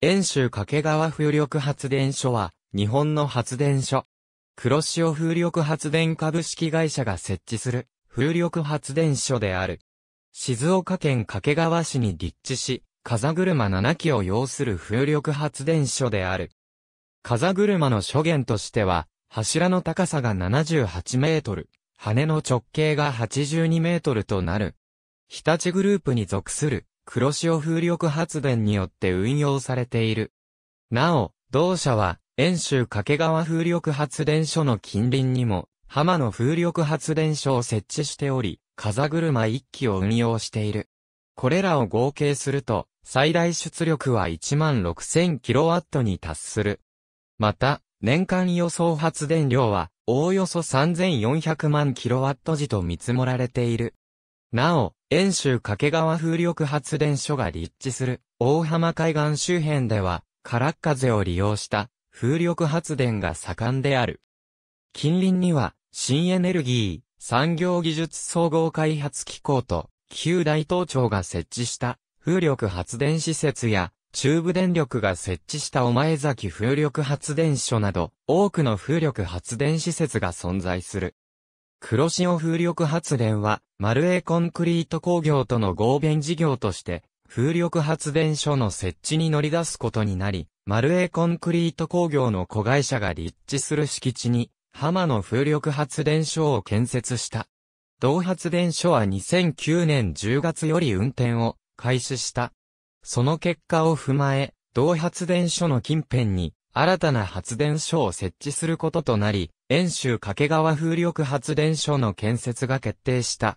遠州掛川風力発電所は、日本の発電所。黒潮風力発電株式会社が設置する、風力発電所である。静岡県掛川市に立地し、風車7基を要する風力発電所である。風車の諸元としては、柱の高さが78メートル、羽の直径が82メートルとなる。日立グループに属する黒潮風力発電によって運用されている。なお、同社は、遠州掛川風力発電所の近隣にも、浜野風力発電所を設置しており、風車1機を運用している。これらを合計すると、最大出力は 16,000kW に達する。また、年間予想発電量は、おおよそ3400万 kW 時と見積もられている。なお、遠州掛川風力発電所が立地する大浜海岸周辺では、空っ風を利用した風力発電が盛んである。近隣には、新エネルギー、産業技術総合開発機構と、旧大東町が設置した風力発電施設や、中部電力が設置したお前崎風力発電所など、多くの風力発電施設が存在する。黒潮風力発電は、マルエコンクリート工業との合弁事業として、風力発電所の設置に乗り出すことになり、マルエコンクリート工業の子会社が立地する敷地に、浜の風力発電所を建設した。同発電所は2009年10月より運転を開始した。その結果を踏まえ、同発電所の近辺に新たな発電所を設置することとなり、遠州掛川風力発電所の建設が決定した。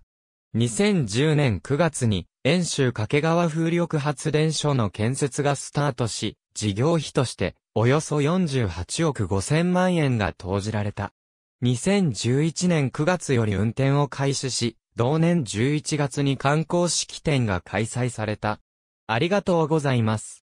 2010年9月に、遠州掛川風力発電所の建設がスタートし、事業費として、およそ48億5000万円が投じられた。2011年9月より運転を開始し、同年11月に観光式典が開催された。ありがとうございます。